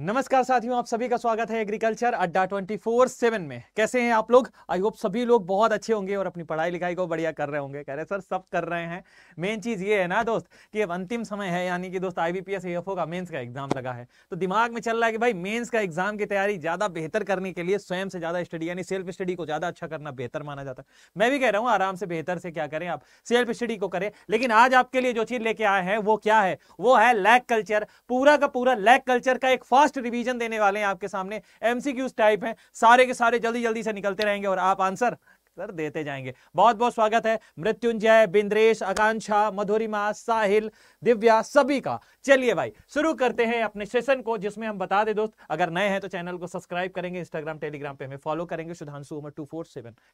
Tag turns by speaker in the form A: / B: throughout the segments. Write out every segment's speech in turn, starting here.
A: नमस्कार साथियों आप सभी का स्वागत है एग्रीकल्चर अड्डा 24 सेवन में कैसे हैं आप लोग आई होप सभी लोग बहुत अच्छे होंगे और अपनी पढ़ाई लिखाई को बढ़िया कर रहे होंगे कह रहे सर सब कर रहे हैं मेन चीज़ ये है ना दोस्त कि अब अंतिम समय है यानी कि दोस्त आईबीपीएस बी का मेंस का एग्जाम लगा है तो दिमाग में चल रहा है कि भाई मेन्स का एग्जाम की तैयारी ज़्यादा बेहतर करने के लिए स्वयं से ज़्यादा स्टडी यानी सेल्फ स्टडी को ज़्यादा अच्छा करना बेहतर माना जाता है मैं भी कह रहा हूँ आराम से बेहतर से क्या करें आप सेल्फ स्टडी को करें लेकिन आज आपके लिए जो चीज़ लेके आए हैं वो क्या है वो है लैक कल्चर पूरा का पूरा लैक कल्चर का एक फास्ट लास्ट रिवीजन देने वाले हैं आपके सामने एमसीक्यूज टाइप हैं सारे के सारे जल्दी जल्दी से निकलते रहेंगे और आप आंसर उत्तर देते जाएंगे बहुत बहुत स्वागत है मृत्युंजय बिंद्रेश आकांक्षा मधुरिमा साहिल दिव्या सभी का चलिए भाई शुरू करते हैं अपने सेशन को जिसमें हम बता दे दोस्त अगर नए हैं तो चैनल को सब्सक्राइब करेंगे इंस्टाग्राम टेलीग्राम पे हमें फॉलो करेंगे सुधांशु उमर टू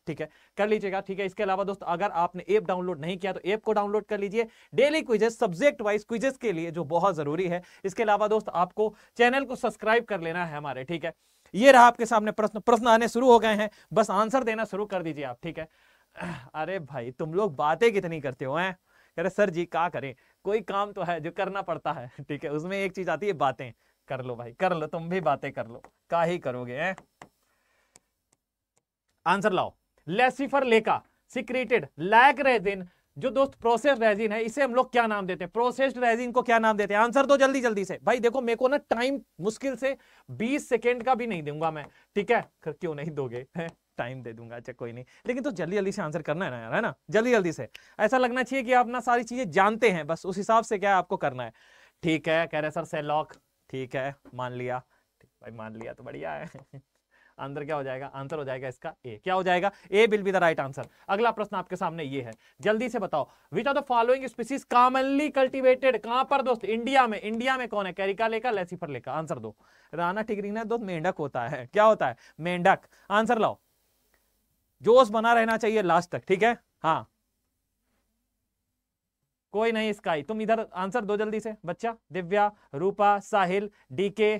A: ठीक है कर लीजिएगा ठीक है इसके अलावा दोस्त अगर आपने ऐप डाउनलोड नहीं किया तो ऐप को डाउनलोड कर लीजिए daily quizzes subject wise quizzes के लिए जो बहुत जरूरी है इसके अलावा दोस्त आपको चैनल को सब्सक्राइब कर लेना है हमारे ठीक है ये रहा आपके सामने प्रश्न प्रश्न आने शुरू हो गए हैं बस आंसर देना शुरू कर दीजिए आप ठीक है अरे भाई तुम लोग बातें कितनी करते हो हैं कह रहे सर जी क्या करें कोई काम तो है जो करना पड़ता है ठीक है उसमें एक चीज आती है बातें कर लो भाई कर लो तुम भी बातें कर लो का ही करोगे हैं आंसर लाओ लेसिफर लेका सिक्रेटेड लैक रेजिन जो दोस्त प्रोसेस रेजिन है इसे हम लोग क्या नाम देते हैं प्रोसेस्ड रेजिन को क्या नाम देते हैं आंसर दो जल्दी जल्दी से भाई देखो मेरे को ना टाइम मुश्किल से 20 सेकेंड का भी नहीं दूंगा मैं ठीक है क्यों नहीं दोगे टाइम दे दूंगा अच्छा कोई नहीं लेकिन तो जल्दी जल्दी से आंसर करना है ना यार है ना जल्दी जल्दी से ऐसा लगना चाहिए कि आप ना सारी चीजें जानते हैं बस उस हिसाब से क्या आपको करना है ठीक है कह रहे सर सेलॉक ठीक है मान लिया भाई मान लिया तो बढ़िया है अंदर क्या हो जाएगा आंसर हो जाएगा इसका ए क्या हो जाएगा A will be the right answer अगला प्रश्न आपके सामने ये है जल्दी से बताओ which are the following species commonly cultivated कहां पर दोस्त इंडिया में इंडिया में कौन है कैरिका लेका लेसीफर लेका आंसर दो राना टिगरीना दोस्त मेंढक होता है क्या होता है मेंढक आंसर लाओ जोश बना रहना चाहिए लास्ट तक ठीक है हाँ कोई नहीं स्काई तुम इधर आंसर दो जल्दी से बच्चा दिव्या रूपा साहिल डीके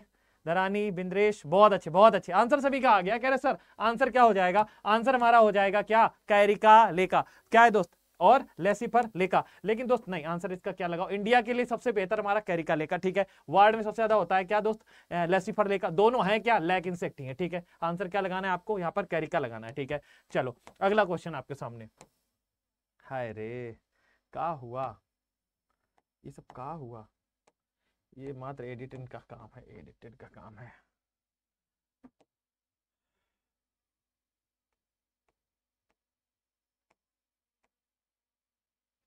A: धरानी बिंद्रेश बहुत अच्छे बहुत अच्छे आंसर सभी का आ गया कह रहे सर आंसर क्या हो जाएगा आंसर हमारा हो जाएगा क्या कैरिका लेका क्या है दोस्त और लेसिफर लेका लेकिन दोस्त नहीं आंसर इसका क्या लगाओ इंडिया के लिए सबसे बेहतर हमारा कैरिका लेका ठीक है वर्ल्ड में सबसे ज्यादा होता है क्या दोस्त लेसिफर लेका दोनों है क्या लैक इंसेक्ट ही है ठीक है आंसर क्या लगाना है आपको यहाँ पर कैरिका लगाना है ठीक है चलो अगला क्वेश्चन आपके सामने हाय रे का हुआ ये सब का हुआ ये मात्र एडिटिंग का काम है एडिटेड का काम है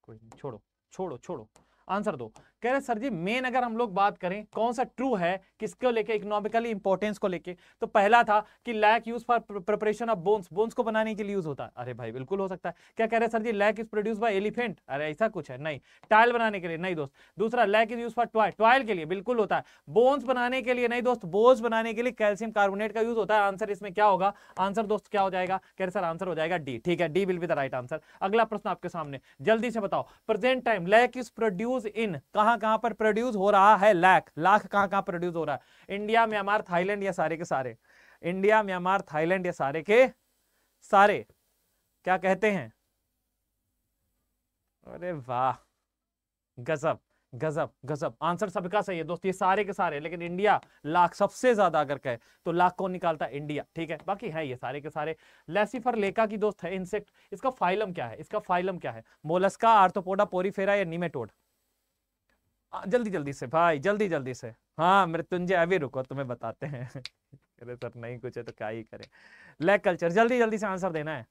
A: कोई नहीं छोड़ो छोड़ो छोड़ो आंसर दो कह रहे सर जी मेन अगर हम लोग बात करें कौन सा ट्रू है किसको लेके इकोनॉमिकली इंपॉर्टेंस को लेके तो पहला था कि lac use for preparation of bones bones को बनाने के लिए यूज होता है अरे भाई बिल्कुल हो सकता है क्या कह रहे sir ji lac is produce by elephant अरे ऐसा कुछ है नहीं टाइल बनाने के लिए नहीं दोस्त दूसरा lac is use for toil toil के लिए बिल्कुल होता है बोन्स बनाने के लिए नहीं दोस्त बोन्स बनाने के लिए कैल्शियम कार्बोनेट का यूज होता है आंसर इसमें क्या होगा आंसर दोस्त क्या हो जाएगा कह रहे सर आंसर हो जाएगा डी ठीक है D will be the right answer अगला प्रश्न आपके सामने जल्दी से बताओ present time lac is produce in कहा कहां कहां पर प्रोड्यूस हो रहा है लैक लाख कहां कहां प्रोड्यूस हो रहा है इंडिया म्यांमार थाईलैंड या सारे के सारे इंडिया म्यांमार थाईलैंड या सारे के सारे क्या कहते हैं अरे वाह गजब गजब गजब आंसर सबका सही है दोस्त ये सारे के सारे लेकिन इंडिया लाख सबसे ज्यादा अगर कहे तो लाख कौन निकालता है इंडिया ठीक है बाकी है ये सारे के सारे लेसिफर लेका की दोस्त है इंसेक्ट इसका फाइलम क्या है इसका फाइलम क्या है मोलस्का आर्थोपोडा पोरीफेरा या निमेटोड जल्दी जल्दी से भाई जल्दी जल्दी से हाँ मृत्युंजय अभी रुको तुम्हें बताते हैं अरे सर नहीं कुछ है तो क्या ही करें लैक कल्चर जल्दी जल्दी से आंसर देना है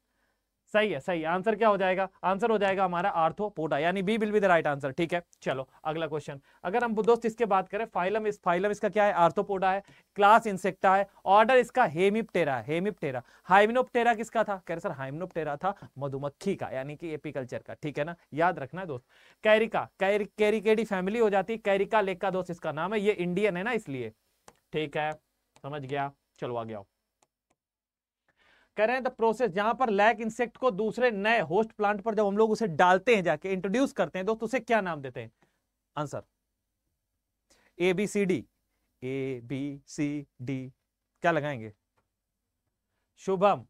A: सही है सही आंसर क्या हो जाएगा आंसर हो जाएगा हमारा आर्थोपोडा यानी B will be the right answer ठीक है चलो अगला क्वेश्चन अगर हम दोस्त इसके बात करें फाइलम इस फाइलम इसका क्या है आर्थोपोडा है क्लास इंसेक्टा है ऑर्डर इसका हेमिप्टेरा है हेमिप्टेरा हाइमिनोप्टेरा किसका था कह रहे सर हाइमिनोप्टेरा था मधुमक्खी का यानी कि एपिकल्चर का ठीक है ना याद रखना दोस्त कैरिका कैर कैरिकेडी फैमिली हो जाती है कैरिका लेक का दोस्त इसका नाम है ये इंडियन है ना इसलिए ठीक है समझ गया चलो आ गया करें द तो प्रोसेस जहां पर लैक इंसेक्ट को दूसरे नए होस्ट प्लांट पर जब हम लोग उसे डालते हैं जाके इंट्रोड्यूस करते हैं दोस्त उसे क्या नाम देते हैं answer A B C D A B C D क्या लगाएंगे शुभम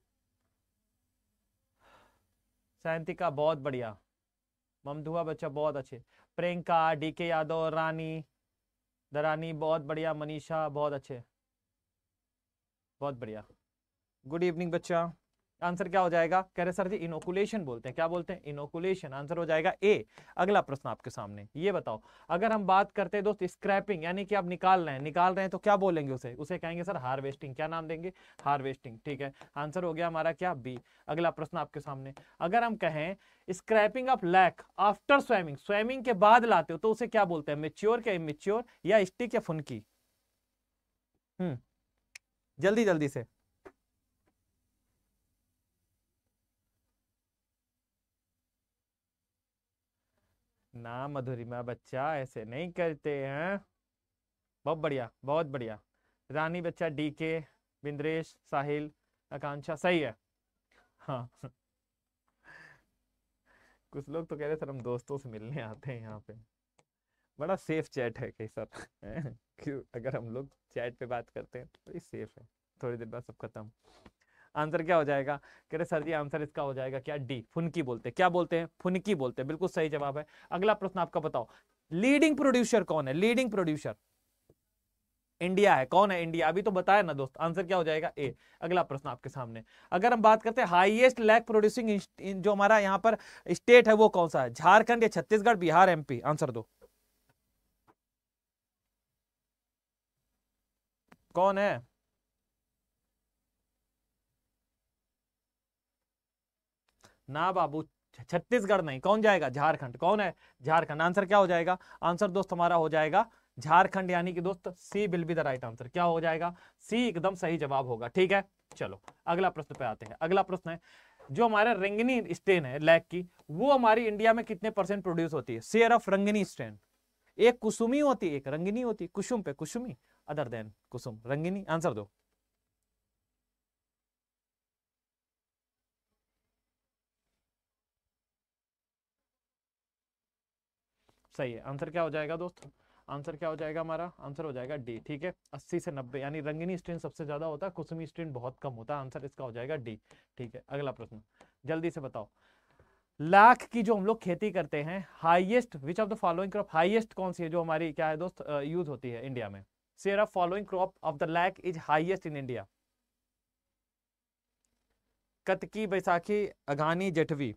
A: सायंतिका बहुत बढ़िया ममदुआ बच्चा बहुत अच्छे प्रियंका डी के यादव रानी दरानी बहुत बढ़िया मनीषा बहुत अच्छे बहुत बढ़िया गुड इवनिंग बच्चा आंसर क्या हो जाएगा कह रहे सर जी इनोकुलेशन बोलते हैं क्या बोलते हैं इनोकुलेशन आंसर हो जाएगा ए अगला प्रश्न आपके सामने ये बताओ अगर हम बात करते हैं दोस्त स्क्रैपिंग यानी कि आप निकाल रहे हैं निकाल रहे हैं तो क्या बोलेंगे उसे उसे कहेंगे सर हार्वेस्टिंग क्या नाम देंगे हार्वेस्टिंग ठीक है आंसर हो गया हमारा क्या बी अगला प्रश्न आपके सामने अगर हम कहें scraping of lac after swimming swimming के बाद लाते हो तो उसे क्या बोलते हैं मेच्योर क्या इमेच्योर या स्टिक या फुनकी हम्म जल्दी जल्दी से ना मधुरिमा बच्चा ऐसे नहीं करते हैं बहुत बढ़िया बहुत बढ़िया रानी बच्चा डी के बिंद्रेश साहिल आकांक्षा सही है हाँ कुछ लोग तो कह रहे सर हम दोस्तों से मिलने आते हैं यहाँ पे बड़ा सेफ चैट है कई सर क्यों अगर हम लोग चैट पे बात करते हैं तो बड़ी सेफ है थोड़ी देर बाद सब खत्म आंसर क्या हो जाएगा कह रहे सर जी आंसर इसका हो जाएगा क्या डी फुनकी बोलते क्या बोलते हैं फुनकी बोलते हैं बिल्कुल सही जवाब है अगला प्रश्न आपका बताओ लीडिंग प्रोड्यूसर कौन है लीडिंग प्रोड्यूसर इंडिया है कौन है इंडिया अभी तो बताया ना दोस्त आंसर क्या हो जाएगा ए अगला प्रश्न आपके सामने अगर हम बात करते हैं हाईएस्ट लैक प्रोड्यूसिंग जो हमारा यहाँ पर स्टेट है वो कौन सा है झारखंड या छत्तीसगढ़ बिहार एमपी आंसर दो कौन है ना बाबू छत्तीसगढ़ नहीं कौन जाएगा झारखंड कौन है झारखंड आंसर क्या हो जाएगा आंसर दोस्त हमारा हो जाएगा झारखंड यानी कि दोस्त C will be the right answer क्या हो जाएगा सी एकदम सही जवाब होगा ठीक है चलो अगला प्रश्न पे आते हैं अगला प्रश्न है जो हमारे रंगनी स्टेन है लैक की वो हमारी इंडिया में कितने परसेंट प्रोड्यूस होती है शेयर ऑफ रंगनी स्टेन एक कुसुमी होती है एक रंगनी होती है कुसुम पे कुसुमी अदर देन कुसुम रंगनी आंसर दो सही है आंसर क्या हो जाएगा दोस्त आंसर क्या हो जाएगा हमारा आंसर हो जाएगा डी ठीक है 80 से 90 यानी रंगीनी स्ट्रेन सबसे ज्यादा होता है कुसुमी स्ट्रेन बहुत कम होता है आंसर इसका हो जाएगा डी ठीक है अगला प्रश्न जल्दी से बताओ लाख की जो हम लोग खेती करते हैं highest which of the following crop highest कौन सी है जो हमारी क्या है दोस्त यूज होती है इंडिया में share of following crop of the lac is highest in India कतकी बैसाखी अघानी जेठवी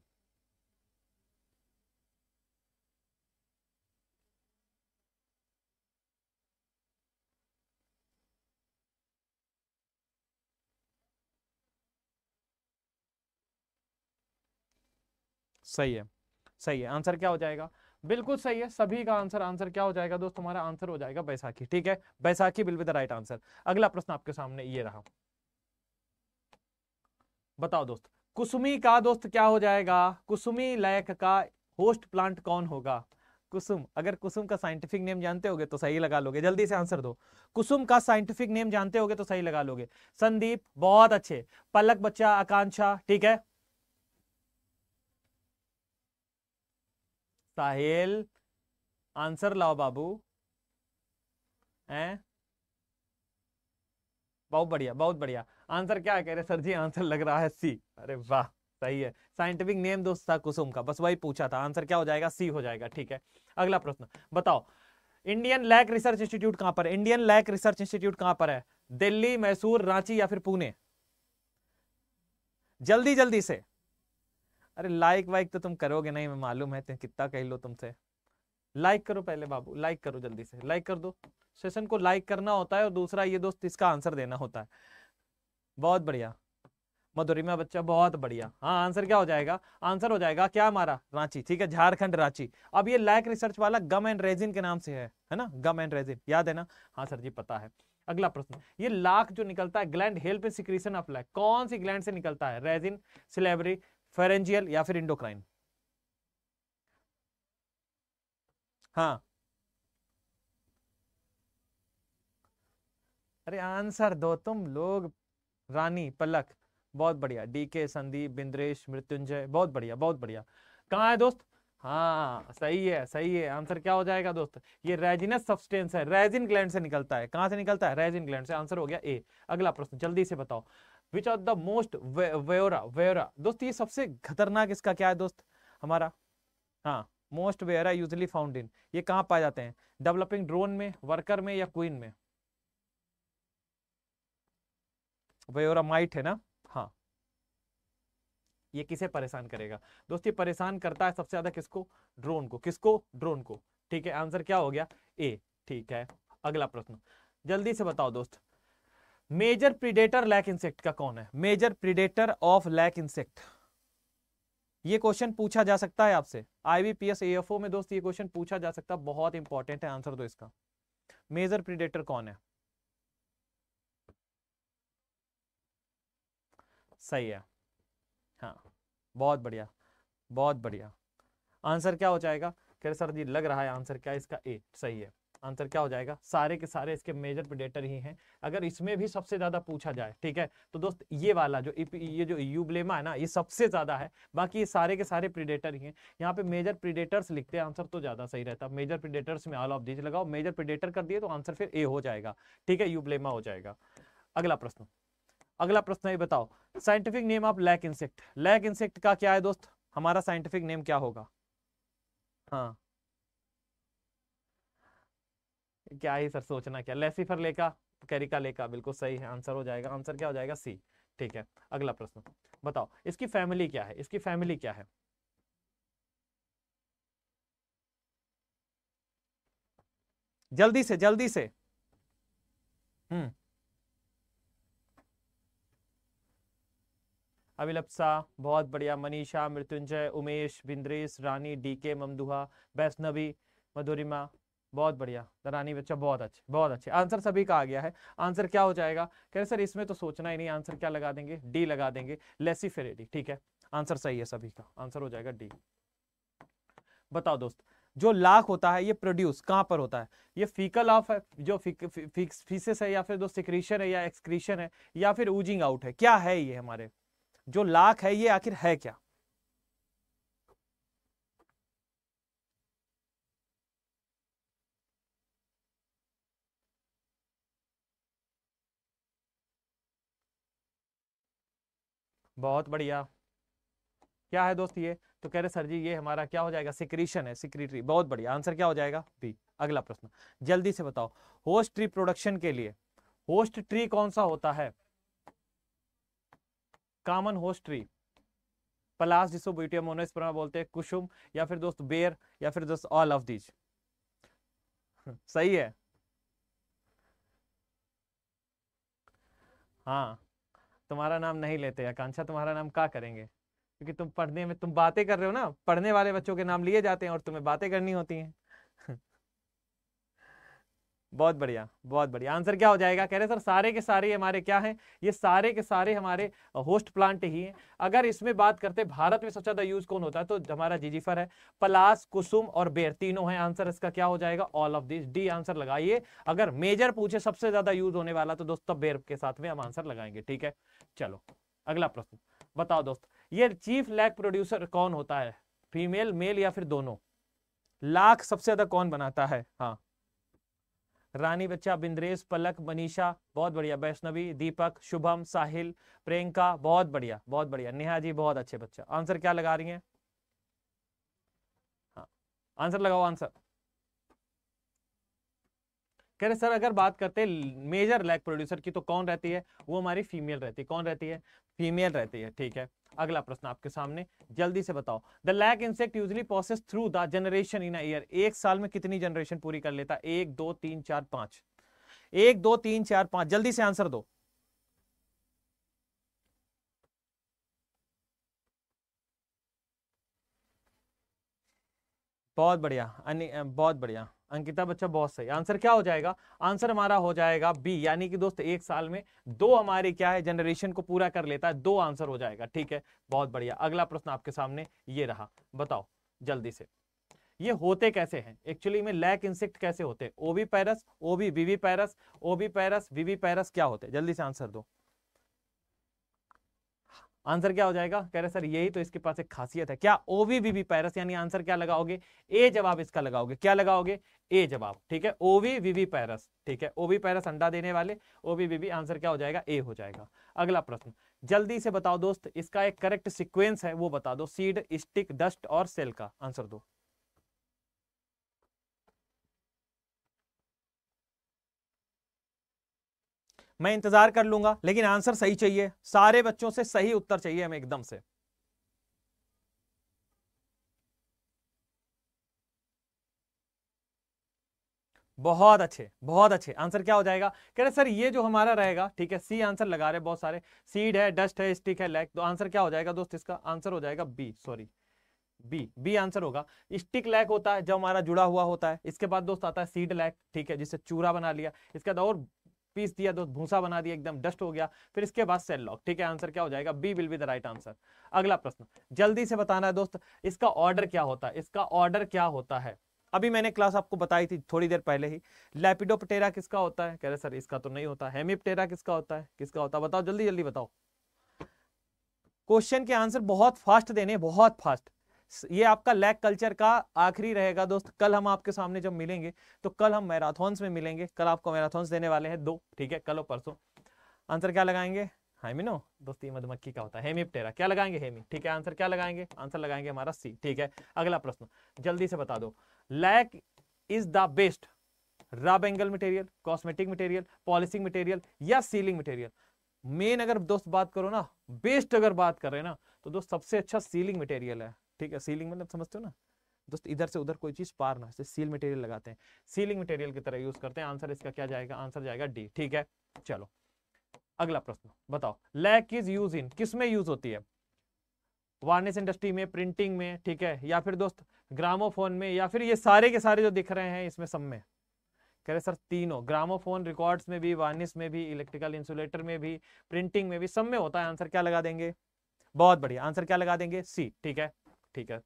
A: सही है सही है आंसर क्या हो जाएगा बिल्कुल सही है सभी का आंसर आंसर क्या हो जाएगा दोस्त हमारा आंसर हो जाएगा बैसाखी ठीक है बैसाखी will be the right answer अगला प्रश्न आपके सामने ये रहा बताओ दोस्त कुसुमी का दोस्त क्या हो जाएगा कुसुमी लैक का होस्ट प्लांट कौन होगा कुसुम अगर कुसुम का साइंटिफिक नेम जानते होगे तो सही लगा लोगे जल्दी से आंसर दो कुसुम का साइंटिफिक नेम जानते होगे तो सही लगा लोगे संदीप बहुत अच्छे पलक बच्चा आकांक्षा ठीक है साहेल आंसर लाओ बाबू हैं बहुत बढ़िया बहुत बढ़िया आंसर क्या कह रहे सर जी आंसर लग रहा है सी अरे वाह सही है साइंटिफिक नेम दोस्त था कुसुम का बस वही पूछा था आंसर क्या हो जाएगा सी हो जाएगा ठीक है अगला प्रश्न बताओ इंडियन लैक रिसर्च इंस्टीट्यूट कहां पर इंडियन लैक रिसर्च इंस्टीट्यूट कहां पर है दिल्ली मैसूर रांची या फिर पुणे जल्दी जल्दी से अरे लाइक वाइक तो तुम करोगे नहीं मैं मालूम है कितना कह लो तुमसे लाइक करो पहले बाबू लाइक करो जल्दी से लाइक कर दो सेशन को लाइक करना होता है और दूसरा ये दोस्त इसका आंसर देना होता है बहुत बढ़िया मधुरिमा बच्चा बहुत बढ़िया हाँ आंसर क्या हो जाएगा आंसर हो जाएगा क्या हमारा रांची ठीक है झारखंड रांची अब ये लाइक रिसर्च वाला गम एंड रेजिन के नाम से है है ना गम एंड रेजिन याद है ना हाँ सर जी पता है अगला प्रश्न ये लाख जो निकलता है gland help secretion of lac कौन सी ग्लैंड से निकलता है रेजिन सिलेबरी फेरेंजियल या फिर इंडोक्राइन हाँ अरे आंसर दो तुम लोग रानी पलक बहुत बढ़िया डी के संदीप बिंद्रेश मृत्युंजय बहुत बढ़िया बहुत बढ़िया कहाँ है दोस्त हाँ सही है सही है आंसर क्या हो जाएगा दोस्त ये रेजिनस सब्सटेंस है रेजिन ग्लैंड से निकलता है कहाँ से निकलता है रेजिन ग्लैंड से आंसर हो गया ए अगला प्रश्न जल्दी से बताओ which are the most very very दोस्त ये सबसे खतरनाक इसका क्या है दोस्त हमारा हाँ most very usually found in ये कहाँ पाए जाते हैं डेवलपिंग ड्रोन में वर्कर में या क्वीन में वेरा माइट है ना हाँ ये किसे परेशान करेगा दोस्त ये परेशान करता है सबसे ज्यादा किसको ड्रोन को किसको ड्रोन को ठीक है आंसर क्या हो गया ए ठीक है अगला प्रश्न जल्दी से बताओ दोस्त मेजर प्रीडेटर लैक इंसेक्ट का कौन है major predator of lac insect ये क्वेश्चन पूछा जा सकता है आपसे आईवीपीएस एएफओ में दोस्त ये क्वेश्चन पूछा जा सकता है बहुत इंपॉर्टेंट है आंसर दो इसका मेजर प्रीडेटर कौन है सही है हाँ बहुत बढ़िया बहुत बढ़िया आंसर क्या हो जाएगा कह सर जी लग रहा है आंसर क्या इसका ए सही है आंसर क्या हो जाएगा सारे के सारे इसके मेजर प्रिडेटर ही हैं अगर इसमें भी सबसे ज्यादा पूछा जाए ठीक है तो दोस्त ये वाला जो ये जो यूब्लेमा है ना ये सबसे ज्यादा है बाकी ये सारे के सारे प्रिडेटर ही हैं यहाँ पे मेजर प्रिडेटर्स लिखते हैं आंसर तो ज्यादा सही रहता मेजर प्रिडेटर्स में ऑल ऑफ दीज लगाओ मेजर प्रिडेटर कर दिए तो आंसर फिर ए हो जाएगा ठीक है यूब्लेमा हो जाएगा अगला प्रश्न अगला प्रश्न ये बताओ scientific name of lac insect lac insect का क्या है दोस्त हमारा साइंटिफिक नेम क्या होगा हाँ क्या ही सर सोचना क्या लेसीफर लेका कैरिका लेका बिल्कुल सही है आंसर हो जाएगा आंसर क्या हो जाएगा सी ठीक है अगला प्रश्न बताओ इसकी फैमिली क्या है इसकी फैमिली क्या है जल्दी से जल्दी से हम्म अभिलप्सा बहुत बढ़िया मनीषा मृत्युंजय उमेश बिंद्रेश रानी डीके ममदुहा वैष्णवी मधुरिमा बहुत बढ़िया दरानी बच्चा बहुत अच्छे बहुत अच्छे आंसर सभी का आ गया है आंसर क्या हो जाएगा कह रहे सर इसमें तो सोचना ही नहीं आंसर क्या लगा देंगे डी लगा देंगे लेसी फेरेडी ठीक है आंसर सही है सभी का आंसर हो जाएगा डी बताओ दोस्त जो लाख होता है ये प्रोड्यूस कहाँ पर होता है ये फीकल ऑफ है जो फीसेस है या फिर दोस्त सिक्रीशन है या एक्सक्रीशन है या फिर ऊजिंग आउट है क्या है ये हमारे जो लाख है ये आखिर है क्या बहुत बढ़िया क्या है दोस्त ये तो कह रहे सर जी ये हमारा क्या हो जाएगा सिक्रीशन है सिक्रीटरी बहुत बढ़िया आंसर क्या हो जाएगा बी अगला प्रश्न जल्दी से बताओ होस्ट ट्री प्रोडक्शन के लिए होस्ट ट्री कौन सा होता है कॉमन होस्ट ट्री प्लास जिसको पर बोलते हैं कुसुम या फिर दोस्त बेर या फिर दोस्त ऑल ऑफ दीज सही है हाँ तुम्हारा नाम नहीं लेते आकांक्षा तुम्हारा नाम क्या करेंगे क्योंकि तुम पढ़ने में तुम बातें कर रहे हो ना पढ़ने वाले बच्चों के नाम लिए जाते हैं और तुम्हें बातें करनी होती हैं बहुत बढ़िया बहुत बढ़िया आंसर क्या हो जाएगा कह रहे सर सारे के सारे हमारे क्या हैं ये सारे के सारे हमारे होस्ट प्लांट ही हैं अगर इसमें बात करते भारत में सबसे ज्यादा यूज कौन होता है तो हमारा जीजीफर है पलास कुसुम और बेर तीनों हैं आंसर इसका क्या हो जाएगा all of this D answer लगाइए अगर मेजर पूछे सबसे ज्यादा यूज होने वाला तो दोस्तों बेर के साथ में हम आंसर लगाएंगे ठीक है चलो अगला प्रश्न बताओ दोस्त ये चीफ लैग प्रोड्यूसर कौन होता है फीमेल मेल या फिर दोनों लाख सबसे ज्यादा कौन बनाता है हाँ रानी बच्चा बिंद्रेश पलक मनीषा बहुत बढ़िया वैष्णवी दीपक शुभम साहिल प्रियंका बहुत बढ़िया बहुत बढ़िया नेहा जी बहुत अच्छे बच्चा आंसर क्या लगा रही है हाँ, आंसर लगाओ आंसर कह रहे सर अगर बात करते मेजर लैग प्रोड्यूसर की तो कौन रहती है वो हमारी फीमेल रहती है कौन रहती है फीमेल रहती है ठीक है अगला प्रश्न आपके सामने जल्दी से बताओ the lac insect usually process through the generation in year एक साल में कितनी जनरेशन पूरी कर लेता एक दो तीन चार पांच एक दो तीन चार पांच जल्दी से आंसर दो बहुत बढ़िया बहुत बढ़िया अंकिता बच्चा बहुत सही आंसर क्या हो जाएगा आंसर हमारा हो जाएगा बी यानी कि दोस्त एक साल में दो हमारे क्या है जनरेशन को पूरा कर लेता है दो आंसर हो जाएगा ठीक है बहुत बढ़िया अगला प्रश्न आपके सामने ये रहा बताओ जल्दी से ये होते कैसे हैं एक्चुअली में लैक इंसेक्ट कैसे होते हैं ओवी पैरस ओवी वीवी पैरस ओवी पैरस वीवी पैरस क्या होते हैं जल्दी से आंसर दो आंसर क्या हो जाएगा कह रहे सर यही तो इसके पास एक खासियत है क्या ओवीवीवी पैरस यानी आंसर क्या लगाओगे ए जवाब इसका लगाओगे क्या लगाओगे ए जवाब ठीक है ओवीवीवी पैरस ठीक है ओवी पैरस अंडा देने वाले ओवीवीवी आंसर क्या हो जाएगा ए हो जाएगा अगला प्रश्न जल्दी से बताओ दोस्त इसका एक करेक्ट सिक्वेंस है वो बता दो सीड स्टिक डस्ट और सेल का आंसर दो मैं इंतजार कर लूंगा लेकिन आंसर सही चाहिए सारे बच्चों से सही उत्तर चाहिए हमें एकदम से बहुत अच्छे बहुत अच्छे आंसर क्या हो जाएगा कह रहे सर ये जो हमारा रहेगा ठीक है सी आंसर लगा रहे बहुत सारे सीड है डस्ट है स्टिक है लैक तो आंसर क्या हो जाएगा दोस्त इसका आंसर हो जाएगा B sorry B B answer होगा स्टिक लैक होता है जब हमारा जुड़ा हुआ होता है इसके बाद दोस्त आता है सीड लैक ठीक है जिससे चूरा बना लिया इसके बाद और पीस दिया तो भूसा बना दिया एकदम डस्ट हो गया फिर इसके बाद सेल लॉक ठीक है आंसर क्या हो जाएगा B will be the right answer अगला प्रश्न जल्दी से बताना है दोस्त इसका ऑर्डर क्या होता है इसका ऑर्डर क्या होता है अभी मैंने क्लास आपको बताई थी थोड़ी देर पहले ही लैपिडोपटेरा किसका होता है कह रहे सर इसका तो नहीं होता हेमिपटेरा किसका होता है किसका होता है बताओ जल्दी जल्दी बताओ क्वेश्चन के आंसर बहुत फास्ट देने बहुत फास्ट ये आपका लैक कल्चर का आखिरी रहेगा दोस्त कल हम आपके सामने जब मिलेंगे तो कल हम मैराथॉन्स में मिलेंगे कल आपको मैराथॉन्स देने वाले हैं दो ठीक है कल और परसों आंसर क्या लगाएंगे हाइमिनो दोस्त ये मधुमक्खी का होता है पटेरा क्या लगाएंगे हेमी ठीक है आंसर क्या लगाएंगे आंसर लगाएंगे हमारा सी ठीक है अगला प्रश्न जल्दी से बता दो lac is the best rub angle material cosmetic material polishing material या सीलिंग मटेरियल मेन अगर दोस्त बात करो ना बेस्ट अगर बात कर रहे ना तो दोस्त सबसे अच्छा सीलिंग मटेरियल है ठीक है सीलिंग मतलब समझते हो ना दोस्त इधर से उधर कोई चीज पार ना इसे सील मटेरियल लगाते हैं सीलिंग मटेरियल की तरह यूज करते हैं आंसर इसका क्या जाएगा आंसर जाएगा डी ठीक है चलो अगला प्रश्न बताओ लैक इज यूज इन किस में यूज होती है वार्निश इंडस्ट्री में प्रिंटिंग में ठीक है या फिर दोस्त ग्रामोफोन में या फिर ये सारे के सारे जो दिख रहे हैं इसमें सब में कह रहे सर तीनों ग्रामोफोन रिकॉर्ड्स में भी वार्निश में भी इलेक्ट्रिकल इंसुलेटर में भी प्रिंटिंग में भी सब में होता है आंसर क्या लगा देंगे बहुत बढ़िया आंसर क्या लगा देंगे सी ठीक है ठीक है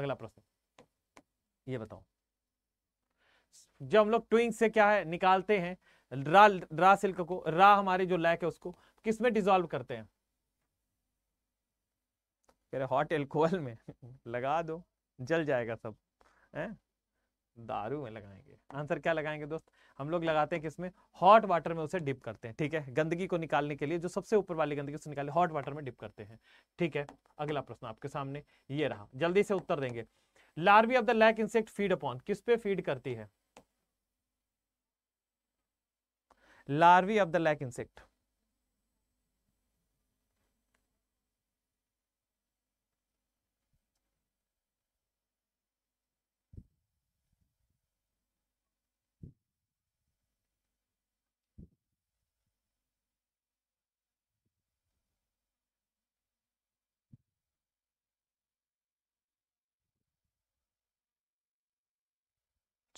A: अगला प्रश्न ये बताओ जब हम लोग ट्विंग से क्या है निकालते हैं रा रा सिल्क को रा हमारी जो लैक है उसको किस में डिजोल्व करते हैं हॉट एल्कोहल में लगा दो जल जाएगा सब है दारू में लगाएंगे आंसर क्या लगाएंगे दोस्त हम लोग लगाते हैं किसमें हॉट वाटर में उसे डिप करते हैं ठीक है गंदगी को निकालने के लिए जो सबसे ऊपर वाली गंदगी उसे निकाले हॉट वाटर में डिप करते हैं ठीक है अगला प्रश्न आपके सामने ये रहा जल्दी से उत्तर देंगे larvae of the lac insect feed upon किस पे फीड करती है larvae of the lac insect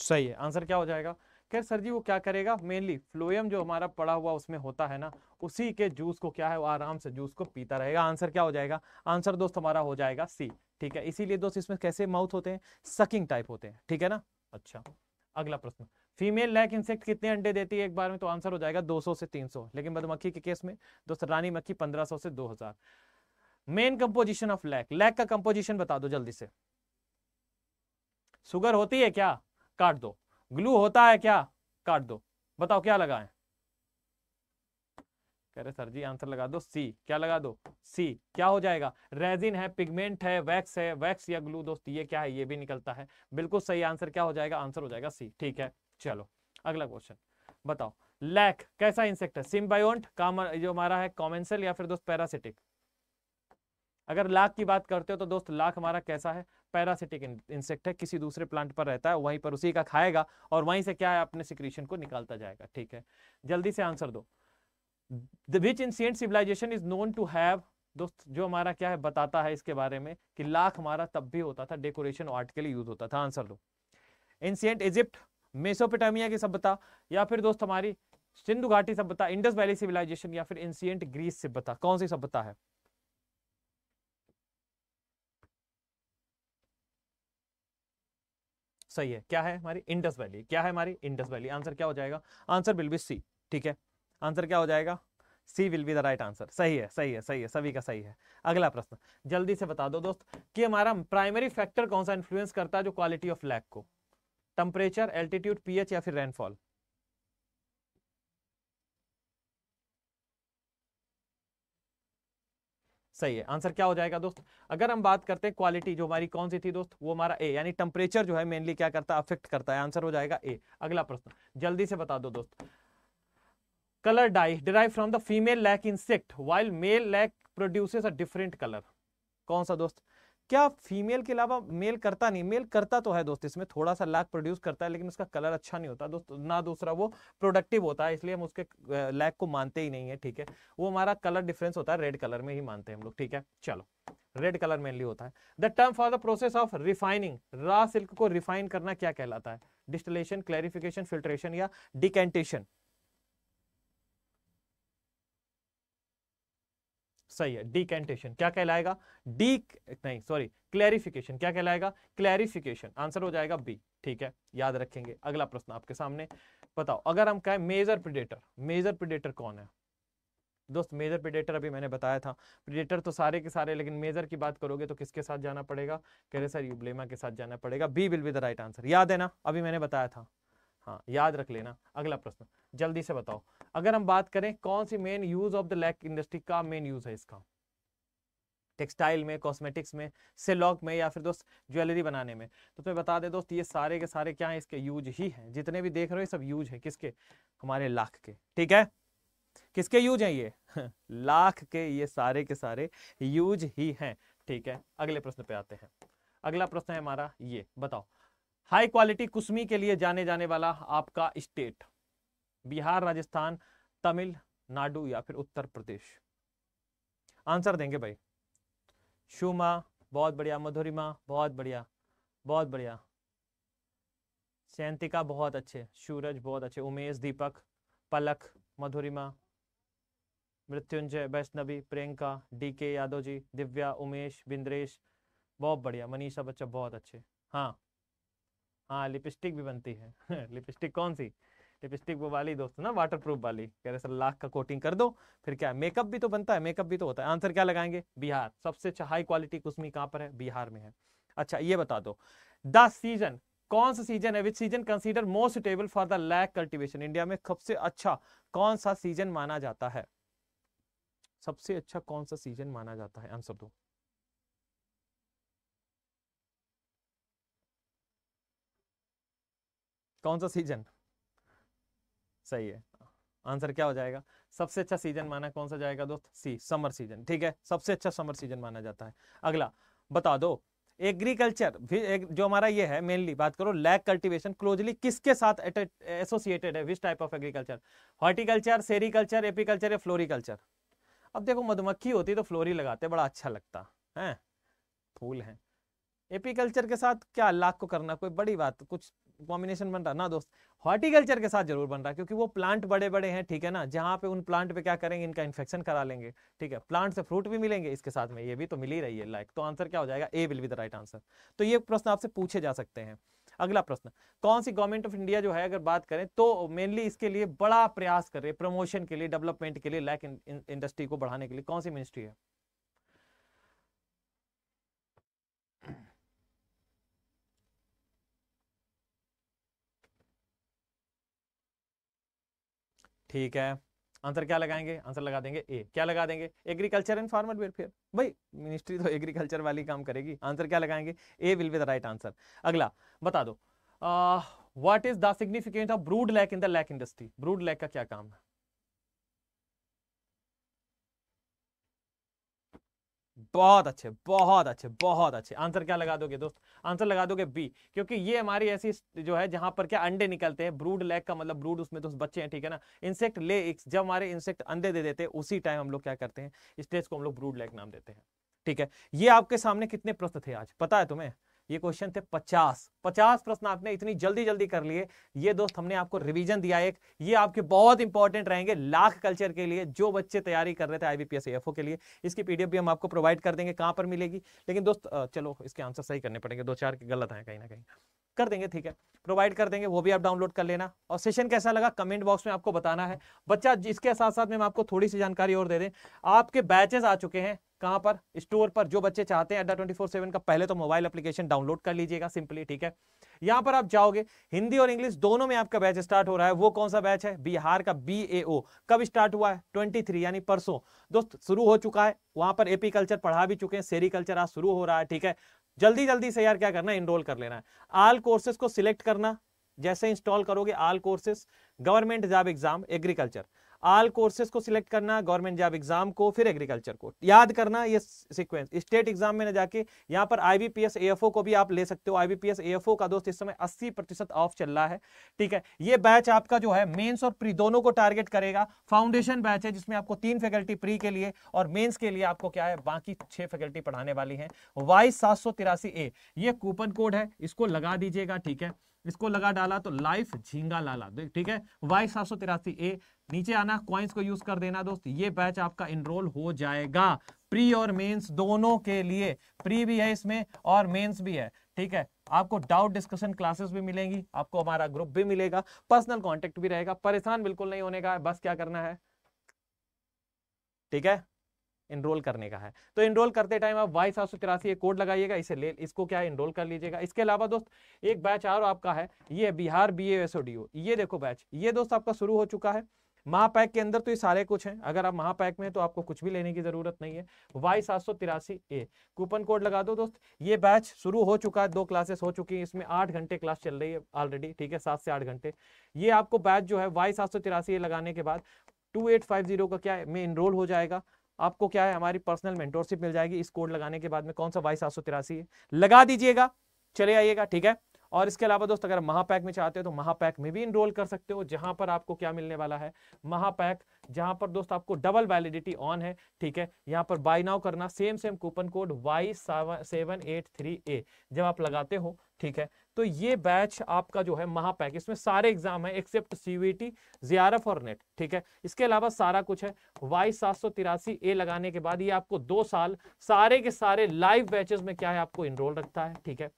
A: सही है आंसर क्या हो जाएगा खैर सर जी वो क्या करेगा मेनली फ्लोएम जो हमारा पड़ा हुआ उसमें होता है ना उसी के जूस को क्या है वो आराम से जूस को पीता रहेगा आंसर क्या हो जाएगा आंसर दोस्त हमारा हो जाएगा सी ठीक है इसीलिए दोस्त इसमें कैसे माउथ होते हैं सकिंग टाइप होते हैं ठीक है ना अच्छा अगला प्रश्न फीमेल लैक इंसेक्ट कितने अंडे देती है एक बार में तो आंसर हो जाएगा 200 से 300 लेकिन मधुमक्खी के केस में दोस्त रानी मक्खी 1500 से 2000 main composition of lac lac का कंपोजिशन बता दो जल्दी से सुगर होती है क्या काट दो ग्लू होता है क्या काट दो बताओ क्या लगाए कह रहे सर जी आंसर लगा दो सी क्या लगा दो सी क्या हो जाएगा रेजिन है पिगमेंट है वैक्स है वैक्स या ग्लू दोस्त ये क्या है ये भी निकलता है बिल्कुल सही आंसर क्या हो जाएगा आंसर हो जाएगा सी ठीक है चलो अगला क्वेश्चन बताओ लैक कैसा इंसेक्ट है सिम्बायोन्ट काम जो हमारा है कॉमेंसल या फिर दोस्त पैरासिटिक अगर लाख की बात करते हो तो दोस्त लाख हमारा कैसा है पैरासिटिक इंसेक्ट है किसी दूसरे प्लांट पर रहता है वहीं पर उसी का खाएगा और वहीं से क्या है अपने सिक्रीशन को निकालता जाएगा ठीक है जल्दी से आंसर दो which ancient civilization is known to have दोस्त जो हमारा क्या है बताता है इसके बारे में कि लाख हमारा तब भी होता था डेकोरेशन आर्ट के लिए यूज होता था आंसर दो एंशियंट इजिप्ट मेसोपिटामिया की सभ्यता या फिर दोस्त हमारी सिंधु घाटी सभ्यता इंडस वैली सिविलाइजेशन या फिर एंशियंट ग्रीस सभ्यता कौन सी सभ्यता है सही है क्या है हमारी इंडस वैली क्या है हमारी इंडस वैली आंसर क्या हो जाएगा आंसर विल बी सी ठीक है आंसर क्या हो जाएगा C will be the right answer सही है सही है सही है सभी का सही है अगला प्रश्न जल्दी से बता दो दोस्त कि हमारा प्राइमरी फैक्टर कौन सा इन्फ्लुएंस करता है जो क्वालिटी ऑफ लैक को टेम्परेचर एल्टीट्यूड पीएच या फिर रेनफॉल सही है आंसर क्या हो जाएगा दोस्त अगर हम बात करते हैं क्वालिटी जो हमारी कौन सी थी दोस्त वो हमारा ए यानी टेम्परेचर जो है मेनली क्या करता है अफेक्ट करता है आंसर हो जाएगा ए अगला प्रश्न जल्दी से बता दो दोस्त colour dye derive from the female lac insect while male lac produces a different colour कौन सा दोस्त क्या फीमेल के अलावा मेल करता नहीं मेल करता तो है दोस्त इसमें थोड़ा सा लैक प्रोड्यूस करता है लेकिन उसका कलर अच्छा नहीं होता दोस्त ना दूसरा वो प्रोडक्टिव होता है इसलिए हम उसके लैक को मानते ही नहीं है ठीक है वो हमारा कलर डिफरेंस होता है रेड कलर में ही मानते हैं हम लोग ठीक है चलो रेड कलर मेनली होता है the term for the process of refining raw silk को रिफाइन करना क्या कहलाता है डिस्टिलेशन क्लैरिफिकेशन फिल्ट्रेशन या डिकेंटेशन सही है डिकेंटेशन क्या कहलाएगा डी नहीं सॉरी क्लैरिफिकेशन क्या कहलाएगा क्लैरिफिकेशन आंसर हो जाएगा बी ठीक है याद रखेंगे अगला प्रश्न आपके सामने बताओ अगर हम कहें मेजर प्रिडेटर मेजर प्रिडेटर कौन है दोस्त मेजर प्रिडेटर अभी मैंने बताया था प्रिडेटर तो सारे के सारे लेकिन मेजर की बात करोगे तो किसके साथ जाना पड़ेगा कह रहे सर यूब्लेमा के साथ जाना पड़ेगा B will be the right answer याद है ना अभी मैंने बताया था हाँ याद रख लेना अगला प्रश्न जल्दी से बताओ अगर हम बात करें कौन सी main use of the lac industry का मेन यूज है इसका टेक्सटाइल में कॉस्मेटिक्स में सिलॉक में या फिर दोस्त ज्वेलरी बनाने में तो तुम्हें बता दे दोस्त ये सारे के सारे क्या हैं इसके यूज ही हैं जितने भी देख रहे हो सब यूज हैं किसके हमारे लाख के ठीक है किसके यूज हैं ये लाख के ये सारे के सारे यूज ही हैं ठीक है अगले प्रश्न पे आते हैं अगला प्रश्न है हमारा ये बताओ हाई क्वालिटी कुसमी के लिए जाने जाने वाला आपका स्टेट बिहार राजस्थान तमिलनाडु या फिर उत्तर प्रदेश आंसर देंगे भाई शुमा बहुत बढ़िया मधुरिमा बहुत बढ़िया बहुत बढ़िया सैंतिका बहुत अच्छे सूरज बहुत अच्छे उमेश दीपक पलक मधुरिमा मृत्युंजय वैष्णवी प्रियंका डी के यादव जी दिव्या उमेश बिंद्रेश बहुत बढ़िया मनीषा बच्चा बहुत अच्छे हाँ हाँ लिपस्टिक भी बनती है लिपस्टिक कौन सी लिपस्टिक वो वाली दोस्तों ना वाटर प्रूफ वाली कह रहे सर लाख का कोटिंग कर दो फिर क्या मेकअप भी तो बनता है मेकअप भी तो होता है आंसर क्या लगाएंगे बिहार सबसे अच्छा हाई क्वालिटी कुसमी कहाँ पर है बिहार में है अच्छा ये बता दो द सीजन कौन सा सीजन है which season consider most suitable for the lac cultivation India में सबसे अच्छा कौन सा सीजन माना जाता है सबसे अच्छा कौन सा सीजन माना जाता है आंसर दो कौन सा सीजन सही है आंसर क्या हो जाएगा सबसे अच्छा सीजन माना कौन सा जाएगा दोस्त सी समर सीजन ठीक है सबसे अच्छा समर सीजन माना जाता है अगला बता दो एग्रीकल्चर जो हमारा ये है मेनली बात करो लैक कल्टीवेशन क्लोजली किसके साथ एसोसिएटेड है which type of agriculture horticulture sericulture apiculture या फ्लोरिकल्चर अब देखो मधुमक्खी होती तो फ्लोरी लगाते बड़ा अच्छा लगता है फूल है एपीकल्चर के साथ क्या लाख को करना कोई बड़ी बात कुछ कॉम्बिनेशन बन रहा ना दोस्त हॉर्टिकल्चर के साथ जरूर बन रहा है क्योंकि वो प्लांट बड़े बड़े हैं ठीक है ना जहाँ पे उन प्लांट पे क्या करेंगे इनका इन्फेक्शन करा लेंगे ठीक है प्लांट से फ्रूट भी मिलेंगे इसके साथ में ये भी तो मिल ही रही है लाइक तो आंसर क्या हो जाएगा A will be the right answer तो ये प्रश्न आपसे पूछे जा सकते हैं अगला प्रश्न कौन सी गवर्नमेंट ऑफ इंडिया जो है अगर बात करें तो मेनली इसके लिए बड़ा प्रयास कर रही है प्रमोशन के लिए डेवलपमेंट के लिए लाइक इंडस्ट्री को बढ़ाने के लिए कौन सी मिनिस्ट्री है ठीक है आंसर क्या लगाएंगे आंसर लगा देंगे ए क्या लगा देंगे एग्रीकल्चर एंड फार्मर वेलफेयर भाई मिनिस्ट्री तो एग्रीकल्चर वाली काम करेगी आंसर क्या लगाएंगे A will be the right answer अगला बता दो what is the significant of brood lac in the lac industry brood lac का क्या काम है बहुत अच्छे बहुत अच्छे बहुत अच्छे आंसर क्या लगा दोगे दोस्त आंसर लगा दोगे बी क्योंकि ये हमारी ऐसी जो है जहां पर क्या अंडे निकलते हैं ब्रूड लेग का मतलब ब्रूड उसमें तो बच्चे हैं ठीक है ना इंसेक्ट ले जब हमारे इंसेक्ट अंडे दे देते हैं उसी टाइम हम लोग क्या करते हैं स्टेज को हम लोग ब्रूड लेग नाम देते हैं ठीक है ये आपके सामने कितने प्रश्न थे आज पता है तुम्हें ये क्वेश्चन थे 50 50 प्रश्न आपने इतनी जल्दी जल्दी कर लिए ये दोस्त हमने आपको रिवीजन दिया एक ये आपके बहुत इंपॉर्टेंट रहेंगे लाख कल्चर के लिए जो बच्चे तैयारी कर रहे थे आईबीपीएस एफ के लिए इसकी पीडीएफ भी हम आपको प्रोवाइड कर देंगे कहां पर मिलेगी लेकिन दोस्त चलो इसके आंसर सही करने पड़ेंगे दो चार गलत आए कहीं ना कहीं कर देंगे ठीक है प्रोवाइड कर देंगे वो भी आप डाउनलोड कर लेना और सेशन कैसा लगा कमेंट बॉक्स में आपको बताना है बच्चा इसके साथ साथ में आपको थोड़ी सी जानकारी और दे दें आपके बैचेस आ चुके हैं कहां पर स्टोर पर जो बच्चे चाहते हैं अड्डा ट्वेंटी फोर सेवन का पहले तो मोबाइल एप्लीकेशन डाउनलोड कर लीजिएगा सिंपली ठीक है यहां पर आप जाओगे हिंदी और इंग्लिश दोनों में आपका बैच स्टार्ट हो रहा है वो कौन सा बैच है बिहार का बी कब स्टार्ट हुआ है ट्वेंटी यानी परसों दोस्त शुरू हो चुका है वहां पर एपी कल्चर पढ़ा भी चुके हैं सेरी कल्चर आज शुरू हो रहा है ठीक है जल्दी जल्दी से यार क्या करना इनरोल कर लेना है आल कोर्सेज को सिलेक्ट करना जैसे इंस्टॉल करोगे all courses government job exam agriculture all courses को सिलेक्ट करना गवर्नमेंट जॉब एग्जाम को फिर एग्रीकल्चर को याद करना ये सीक्वेंस स्टेट एग्जाम में ना जाके यहाँ पर आईबीपीएस एएफओ को भी आप ले सकते हो आईबीपीएस एएफओ का दोस्त इस समय 80 प्रतिशत ऑफ चल रहा है ठीक है ये बैच आपका जो है मेंस और प्री दोनों को टारगेट करेगा फाउंडेशन बैच है जिसमें आपको तीन फैकल्टी प्री के लिए और मेन्स के लिए आपको क्या है बाकी छह फैकल्टी पढ़ाने वाली है वाई सात ए ये कूपन कोड है इसको लगा दीजिएगा ठीक है इसको लगा डाला तो लाइफ झींगा लाला ठीक है वाई सात सौ तिरासी ए नीचे आना क्वाइंस को यूज कर देना दोस्त ये बैच आपका इनरोल हो जाएगा प्री और मेंस दोनों के लिए प्री भी है इसमें और मेंस भी है ठीक है आपको डाउट डिस्कशन क्लासेस भी मिलेंगी आपको हमारा ग्रुप भी मिलेगा पर्सनल कॉन्टेक्ट भी रहेगा परेशान बिल्कुल नहीं होने का बस क्या करना है ठीक है इनरोल करने का है तो इनरोल करते टाइम आप वाई सात सौ तिरासी एक कोड लगाइएगा इसे ले इसको क्या इनरोल कर लीजिएगा इसके अलावा दोस्त एक बैच और आपका है ये बिहार बी एस ये देखो बैच ये दोस्त आपका शुरू हो चुका है महापैक के अंदर तो ये सारे कुछ हैं अगर आप महापैक में हैं तो आपको कुछ भी लेने की जरूरत नहीं है वाई सात सौ तिरासी ए कूपन कोड लगा दो दोस्त ये बैच शुरू हो चुका है दो क्लासेस हो चुकी हैं इसमें आठ घंटे क्लास चल रही है ऑलरेडी ठीक है सात से आठ घंटे ये आपको बैच जो है वाई सात सौ तिरासी ए लगाने के बाद टू एट फाइव जीरो का क्या है में इनरोल हो जाएगा आपको क्या है हमारी पर्सनल मेंटोरशिप मिल जाएगी इस कोड लगाने के बाद में कौन सा वाई सात सौ तिरासी है लगा दीजिएगा चले आइएगा ठीक है और इसके अलावा दोस्त अगर महापैक में चाहते हो तो महापैक में भी इनरोल कर सकते हो जहां पर आपको क्या मिलने वाला है महापैक जहां पर दोस्त आपको डबल वैलिडिटी ऑन है ठीक है यहां पर बाय नाउ करना same same coupon code Y seven eight three A जब आप लगाते हो ठीक है तो ये बैच आपका जो है महापैक इसमें सारे एग्जाम है एक्सेप्ट सीवीटी जियारफ और नेट ठीक है इसके अलावा सारा कुछ है वाई सात ए लगाने के बाद ये आपको दो साल सारे के सारे लाइव बैचेस में क्या है आपको इनरोल रखता है ठीक है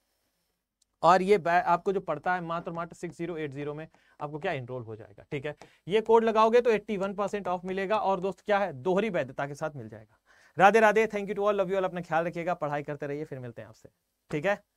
A: और ये आपको जो पड़ता है मात्र मात्र सिक्स जीरो एट जीरो में आपको क्या इनरोल हो जाएगा ठीक है ये कोड लगाओगे तो एट्टी वन परसेंट ऑफ मिलेगा और दोस्त क्या है दोहरी वैधता के साथ मिल जाएगा Radhe Radhe thank you to all love you all अपना ख्याल रखिएगा पढ़ाई करते रहिए फिर मिलते हैं आपसे ठीक है